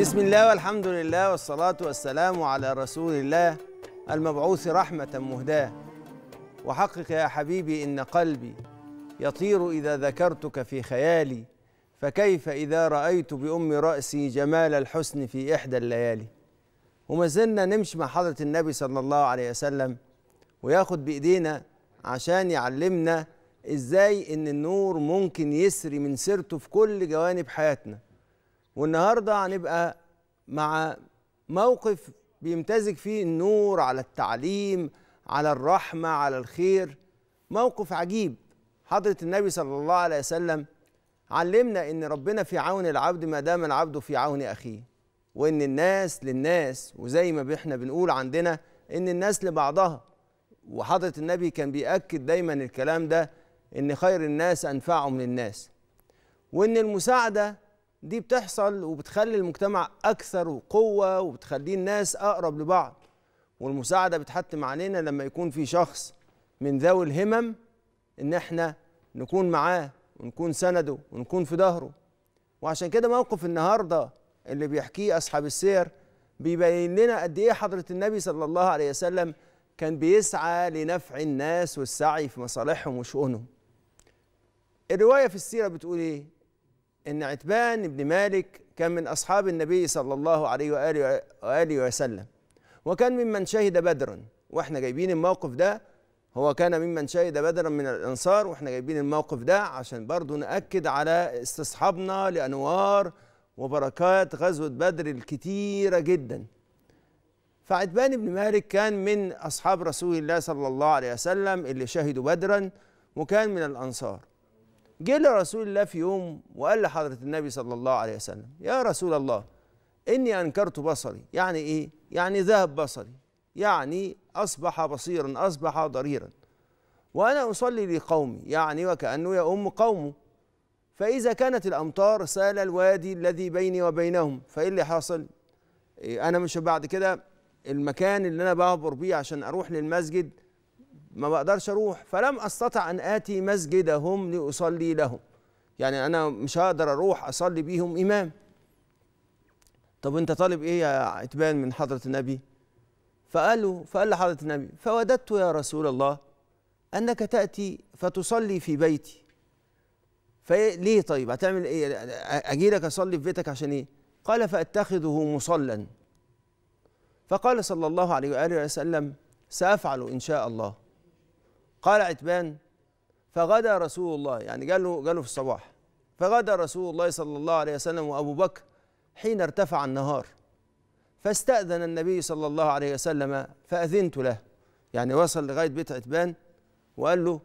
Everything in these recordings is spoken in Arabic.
بسم الله والحمد لله والصلاة والسلام على رسول الله المبعوث رحمة مهداة وحقق يا حبيبي إن قلبي يطير إذا ذكرتك في خيالي فكيف إذا رأيت بأم رأسي جمال الحسن في إحدى الليالي وما زلنا نمشي مع حضرة النبي صلى الله عليه وسلم وياخد بإيدينا عشان يعلمنا إزاي إن النور ممكن يسري من سيرته في كل جوانب حياتنا والنهارده هنبقى مع موقف بيمتزج فيه النور على التعليم على الرحمه على الخير موقف عجيب حضره النبي صلى الله عليه وسلم علمنا ان ربنا في عون العبد ما دام العبد في عون اخيه وان الناس للناس وزي ما احنا بنقول عندنا ان الناس لبعضها وحضره النبي كان بياكد دايما الكلام ده ان خير الناس انفعهم للناس وان المساعده دي بتحصل وبتخلي المجتمع أكثر وقوة وبتخليه الناس أقرب لبعض والمساعدة بتحتم علينا لما يكون في شخص من ذوي الهمم إن إحنا نكون معاه ونكون سنده ونكون في ظهره وعشان كده موقف النهارده اللي بيحكيه أصحاب السير بيبين لنا قد إيه حضرة النبي صلى الله عليه وسلم كان بيسعى لنفع الناس والسعي في مصالحهم وشؤونهم الرواية في السيرة بتقول إيه؟ ان عتبان بن مالك كان من اصحاب النبي صلى الله عليه واله واله وسلم وكان ممن شهد بدرا واحنا جايبين الموقف ده هو كان ممن شهد بدرا من الانصار واحنا جايبين الموقف ده عشان برضه ناكد على استصحابنا لانوار وبركات غزوه بدر الكتيره جدا فعتبان بن مالك كان من اصحاب رسول الله صلى الله عليه وسلم اللي شهدوا بدرا وكان من الانصار جه لرسول الله في يوم وقال لحضرة النبي صلى الله عليه وسلم يا رسول الله إني أنكرت بصري يعني إيه؟ يعني ذهب بصري يعني أصبح بصيرا أصبح ضريرا وأنا أصلي لقومي يعني وكأنه يؤم قومه فإذا كانت الأمطار سال الوادي الذي بيني وبينهم فإيه اللي حصل؟ إيه أنا مش بعد كده المكان اللي أنا بعبر بيه عشان أروح للمسجد ما بقدرش اروح فلم استطع ان اتي مسجدهم لاصلي لهم يعني انا مش هقدر اروح اصلي بيهم امام طب انت طالب ايه يا عتبان من حضره النبي فقال له فقال لحضره النبي فوددت يا رسول الله انك تاتي فتصلي في بيتي فليه طيب هتعمل ايه اجي لك اصلي في بيتك عشان ايه قال فاتخذه مصلا فقال صلى الله عليه واله وسلم سافعل ان شاء الله قال عتبان فغدا رسول الله يعني قال له له في الصباح فغدا رسول الله صلى الله عليه وسلم وابو بكر حين ارتفع النهار فاستأذن النبي صلى الله عليه وسلم فأذنت له يعني وصل لغاية بيت عتبان وقال له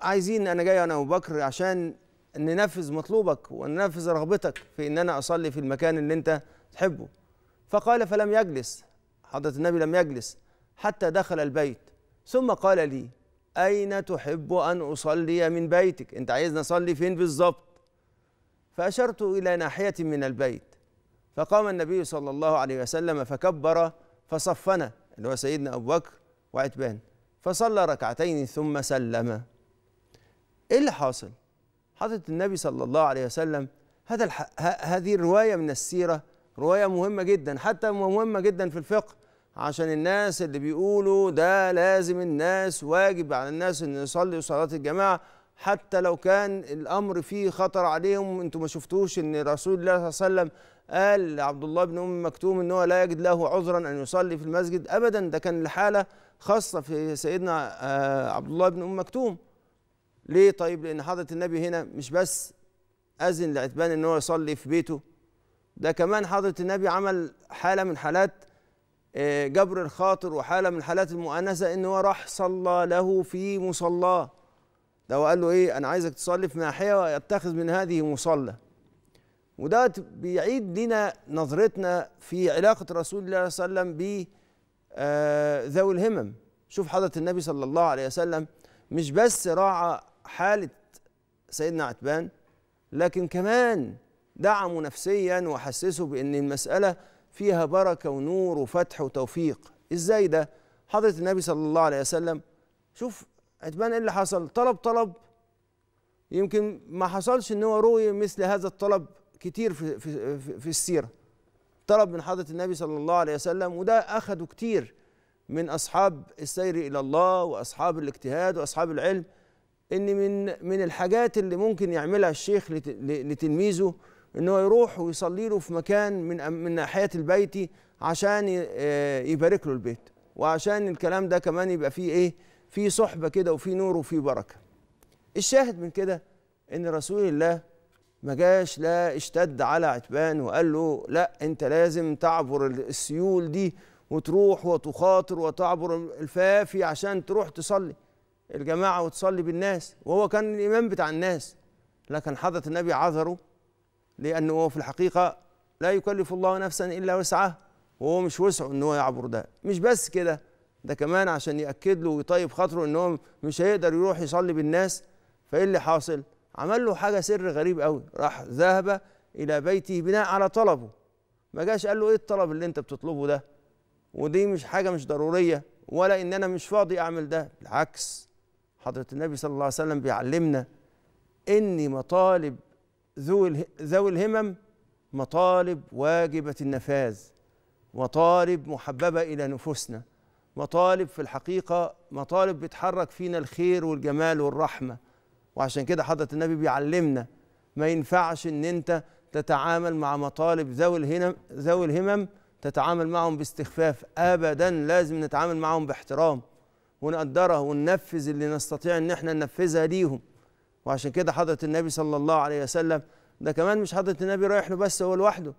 عايزين أنا جاي أنا أبو بكر عشان ننفذ مطلوبك وننفذ رغبتك في إن أنا أصلي في المكان اللي أنت تحبه فقال فلم يجلس حضرة النبي لم يجلس حتى دخل البيت ثم قال لي أين تحب أن أصلي من بيتك أنت عايزني أصلي فين بالظبط فأشرت إلى ناحية من البيت فقام النبي صلى الله عليه وسلم فكبر فصفنا اللي هو سيدنا أبو بكر وعتبان فصلى ركعتين ثم سلم إيه اللي حاصل؟ حضرة النبي صلى الله عليه وسلم هذا هذه الرواية من السيرة رواية مهمة جدا حتى مهمة جدا في الفقه عشان الناس اللي بيقولوا ده لازم الناس واجب على الناس ان يصلي صلاه الجماعه حتى لو كان الامر فيه خطر عليهم انتم ما شفتوش ان رسول الله صلى الله عليه وسلم قال لعبد الله بن ام مكتوم ان هو لا يجد له عذرا ان يصلي في المسجد ابدا ده كان الحاله خاصه في سيدنا آه، عبد الله بن ام مكتوم ليه طيب لان حضره النبي هنا مش بس اذن لعتبان ان هو يصلي في بيته ده كمان حضره النبي عمل حاله من حالات جبر الخاطر وحاله من حالات المؤنسه ان هو راح صلى له في مصلاه ده وقال له ايه انا عايزك تصلي في ناحيه ويتخذ من هذه مصلى وده بيعيد لنا نظرتنا في علاقه رسول الله صلى الله عليه وسلم ب آه، ذوي الهمم شوف حضره النبي صلى الله عليه وسلم مش بس راعى حاله سيدنا عتبان لكن كمان دعمه نفسيا وحسسه بان المساله فيها بركة ونور وفتح وتوفيق إزاي ده؟ حضرة النبي صلى الله عليه وسلم شوف عتبان إيه اللي حصل طلب طلب يمكن ما حصلش إن هو روي مثل هذا الطلب كتير في, في, في السيرة طلب من حضرة النبي صلى الله عليه وسلم وده أخده كتير من أصحاب السير إلى الله وأصحاب الاجتهاد وأصحاب العلم إن من من الحاجات اللي ممكن يعملها الشيخ لتلميذه ان هو يروح ويصلي له في مكان من من ناحيه البيت عشان آه، يبارك له البيت وعشان الكلام ده كمان يبقى فيه ايه فيه صحبه كده وفيه نور وفيه بركه الشاهد من كده ان رسول الله ما جاش لا اشتد على عتبان وقال له لا انت لازم تعبر السيول دي وتروح وتخاطر وتعبر الفافي عشان تروح تصلي الجماعه وتصلي بالناس وهو كان الامام بتاع الناس لكن حضرة النبي عذره لأنه في الحقيقة لا يكلف الله نفسا إلا وسعها وهو مش وسعه إن هو يعبر ده مش بس كده ده كمان عشان يأكد له ويطيب خاطره إن هو مش هيقدر يروح يصلي بالناس فإيه اللي حاصل؟ عمل له حاجة سر غريب قوي راح ذهب إلى بيته بناء على طلبه ما جاش قال له إيه الطلب اللي أنت بتطلبه ده؟ ودي مش حاجة مش ضرورية ولا إن أنا مش فاضي أعمل ده بالعكس حضرة النبي صلى الله عليه وسلم بيعلمنا ان مطالب ذوي الهمم مطالب واجبة النفاذ مطالب محببة إلى نفوسنا مطالب في الحقيقة مطالب بتحرك فينا الخير والجمال والرحمة وعشان كده حضرة النبي بيعلمنا ما ينفعش إن أنت تتعامل مع مطالب ذوي الهمم ذوي الهمم تتعامل معهم باستخفاف أبدا لازم نتعامل معهم باحترام ونقدرها وننفذ اللي نستطيع إن احنا ننفذها ليهم وعشان كده حضرة النبي صلى الله عليه وسلم ده كمان مش حضرة النبي رايح له بس هو لوحده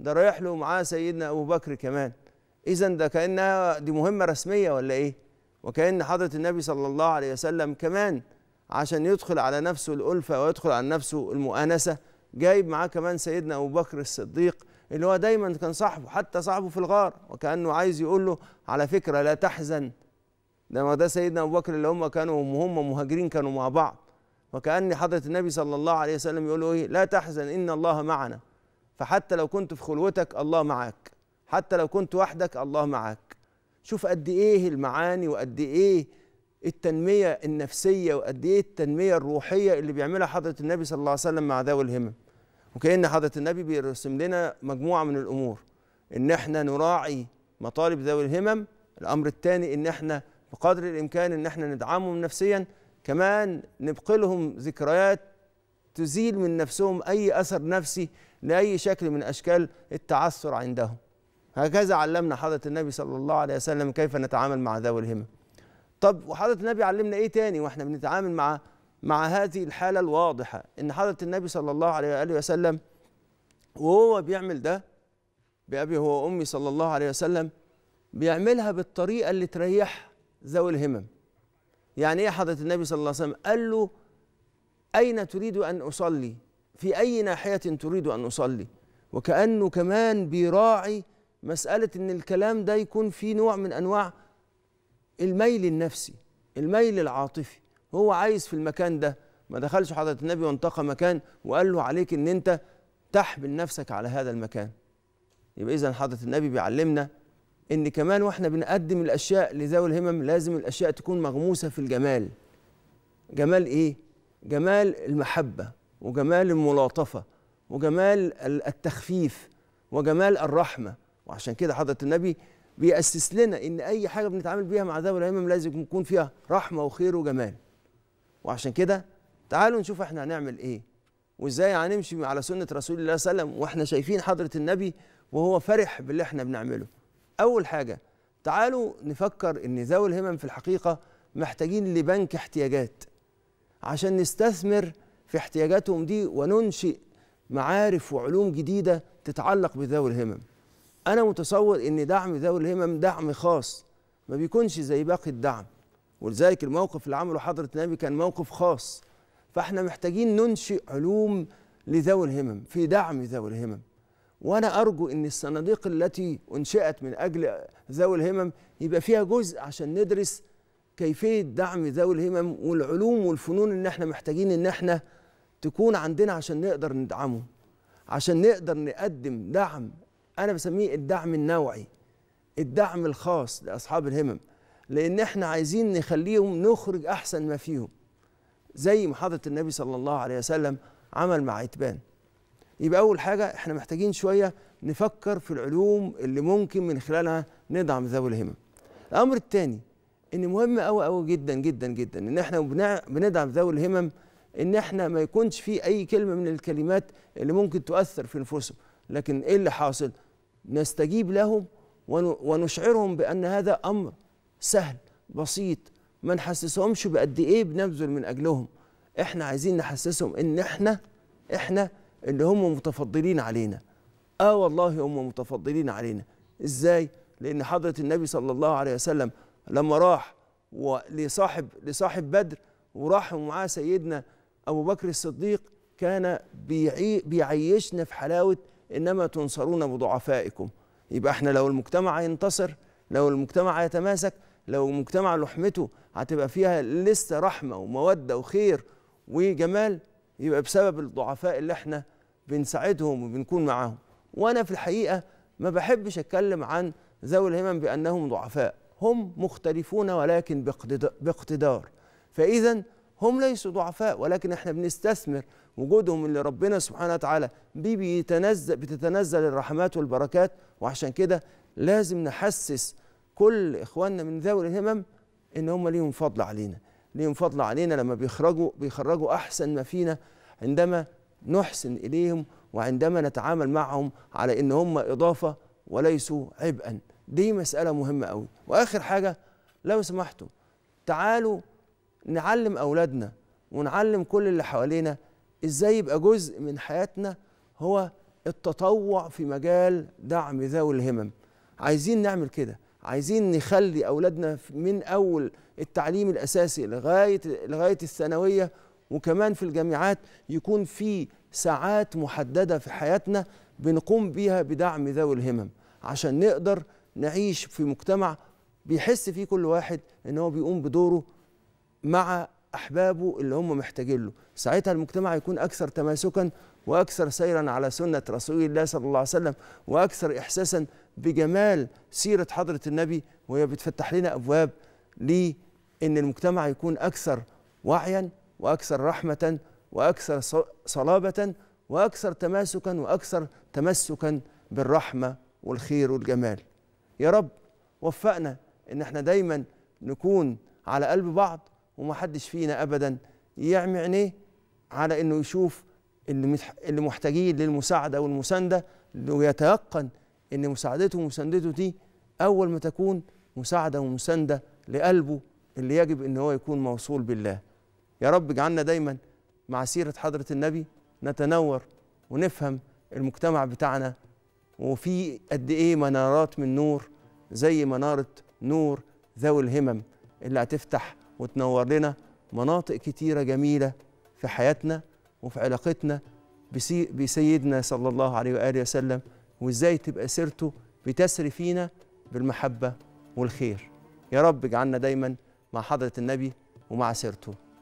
ده رايح له معاه سيدنا أبو بكر كمان إذا ده كأنها دي مهمة رسمية ولا إيه؟ وكأن حضرة النبي صلى الله عليه وسلم كمان عشان يدخل على نفسه الألفة ويدخل على نفسه المؤانسة جايب معاه كمان سيدنا أبو بكر الصديق اللي هو دايما كان صاحبه حتى صاحبه في الغار وكأنه عايز يقول له على فكرة لا تحزن ده ما ده سيدنا أبو بكر اللي هم كانوا هم مهاجرين كانوا مع بعض وكأن حضرة النبي صلى الله عليه وسلم يقول له إيه لا تحزن إن الله معنا فحتى لو كنت في خلوتك الله معاك حتى لو كنت وحدك الله معاك شوف قد إيه المعاني وقد إيه التنمية النفسية وقد إيه التنمية الروحية اللي بيعملها حضرة النبي صلى الله عليه وسلم مع ذوي الهمم وكأن حضرة النبي بيرسم لنا مجموعة من الأمور إن إحنا نراعي مطالب ذوي الهمم الأمر الثاني إن إحنا بقدر الإمكان إن إحنا ندعمهم نفسيًا كمان نبقي لهم ذكريات تزيل من نفسهم أي أثر نفسي لأي شكل من أشكال التعثر عندهم هكذا علمنا حضرة النبي صلى الله عليه وسلم كيف نتعامل مع ذوي الهمم طب وحضرة النبي علمنا إيه تاني وإحنا بنتعامل مع مع هذه الحالة الواضحة إن حضرة النبي صلى الله عليه وآله وسلم وهو بيعمل ده بأبي هو وأمي صلى الله عليه وسلم بيعملها بالطريقة اللي تريح ذوي الهمم يعني ايه حضره النبي صلى الله عليه وسلم قال له اين تريد ان اصلي في اي ناحيه تريد ان اصلي وكانه كمان بيراعي مساله ان الكلام ده يكون فيه نوع من انواع الميل النفسي الميل العاطفي هو عايز في المكان ده ما دخلش حضره النبي وانتقى مكان وقال له عليك ان انت تحمل نفسك على هذا المكان يبقى اذا حضره النبي بيعلمنا ان كمان واحنا بنقدم الاشياء لذوي الهمم لازم الاشياء تكون مغموسه في الجمال جمال ايه جمال المحبه وجمال الملاطفه وجمال التخفيف وجمال الرحمه وعشان كده حضره النبي بيأسس لنا ان اي حاجه بنتعامل بيها مع ذوي الهمم لازم يكون فيها رحمه وخير وجمال وعشان كده تعالوا نشوف احنا هنعمل ايه وازاي هنمشي على سنه رسول الله صلى الله عليه وسلم واحنا شايفين حضره النبي وهو فرح باللي احنا بنعمله اول حاجه تعالوا نفكر ان ذوي الهمم في الحقيقه محتاجين لبنك احتياجات عشان نستثمر في احتياجاتهم دي وننشئ معارف وعلوم جديده تتعلق بذوي الهمم انا متصور ان دعم ذوي الهمم دعم خاص ما بيكونش زي باقي الدعم ولذلك الموقف اللي عمله حضره النبي كان موقف خاص فاحنا محتاجين ننشئ علوم لذوي الهمم في دعم ذوي الهمم وانا ارجو ان الصناديق التي انشات من اجل ذوي الهمم يبقى فيها جزء عشان ندرس كيفيه دعم ذوي الهمم والعلوم والفنون اللي احنا محتاجين ان احنا تكون عندنا عشان نقدر ندعمهم عشان نقدر نقدم دعم انا بسميه الدعم النوعي الدعم الخاص لاصحاب الهمم لان احنا عايزين نخليهم نخرج احسن ما فيهم زي محاضره النبي صلى الله عليه وسلم عمل مع اتبان يبقى اول حاجه احنا محتاجين شويه نفكر في العلوم اللي ممكن من خلالها ندعم ذوي الهمم الامر الثاني ان مهم قوي قوي جدا جدا جدا ان احنا بندعم ذوي الهمم ان احنا ما يكونش في اي كلمه من الكلمات اللي ممكن تؤثر في نفوسهم لكن ايه اللي حاصل نستجيب لهم ونشعرهم بان هذا امر سهل بسيط ما نحسسهمش بقد ايه بنبذل من اجلهم احنا عايزين نحسسهم ان احنا احنا ان هم متفضلين علينا اه والله هم متفضلين علينا ازاي لان حضره النبي صلى الله عليه وسلم لما راح لصاحب لصاحب بدر وراح ومعاه سيدنا ابو بكر الصديق كان بيعيشنا في حلاوه انما تنصرون بضعفائكم يبقى احنا لو المجتمع ينتصر لو المجتمع يتماسك لو المجتمع لحمته هتبقى فيها لسه رحمه وموده وخير وجمال يبقى بسبب الضعفاء اللي احنا بنساعدهم وبنكون معاهم وانا في الحقيقه ما بحبش اتكلم عن ذوي الهمم بانهم ضعفاء هم مختلفون ولكن باقتدار فاذا هم ليسوا ضعفاء ولكن احنا بنستثمر وجودهم اللي ربنا سبحانه وتعالى بيه بيتنزل بتتنزل الرحمات والبركات وعشان كده لازم نحسس كل اخواننا من ذوي الهمم ان هم ليهم فضل علينا ليهم فضل علينا لما بيخرجوا بيخرجوا احسن ما فينا عندما نحسن اليهم وعندما نتعامل معهم على ان هم اضافه وليسوا عبئا دي مساله مهمه قوي واخر حاجه لو سمحتوا تعالوا نعلم اولادنا ونعلم كل اللي حوالينا ازاي يبقى جزء من حياتنا هو التطوع في مجال دعم ذوي الهمم عايزين نعمل كده عايزين نخلي اولادنا من اول التعليم الاساسي لغايه لغايه الثانويه وكمان في الجامعات يكون في ساعات محدده في حياتنا بنقوم بيها بدعم ذوي الهمم عشان نقدر نعيش في مجتمع بيحس فيه كل واحد ان هو بيقوم بدوره مع احبابه اللي هم محتاجين له ساعتها المجتمع هيكون اكثر تماسكا واكثر سيرا على سنه رسول الله صلى الله عليه وسلم واكثر احساسا بجمال سيره حضره النبي وهي بتفتح لنا ابواب لان المجتمع يكون اكثر وعيا واكثر رحمه واكثر صلابه واكثر تماسكا واكثر تمسكا بالرحمه والخير والجمال يا رب وفقنا ان احنا دايما نكون على قلب بعض وما حدش فينا ابدا يعمي عينيه على انه يشوف اللي محتاجين للمساعده والمسانده ويتيقن ان مساعدته ومساندته دي اول ما تكون مساعده ومسانده لقلبه اللي يجب ان هو يكون موصول بالله يا رب اجعلنا دايما مع سيره حضره النبي نتنور ونفهم المجتمع بتاعنا وفي قد ايه منارات من نور زي مناره نور ذوي الهمم اللي هتفتح وتنور لنا مناطق كتيرة جميلة في حياتنا وفي علاقتنا بسيدنا صلى الله عليه وآله وسلم وإزاي تبقى سيرته بتسري فينا بالمحبة والخير يا رب اجعلنا دايما مع حضرة النبي ومع سيرته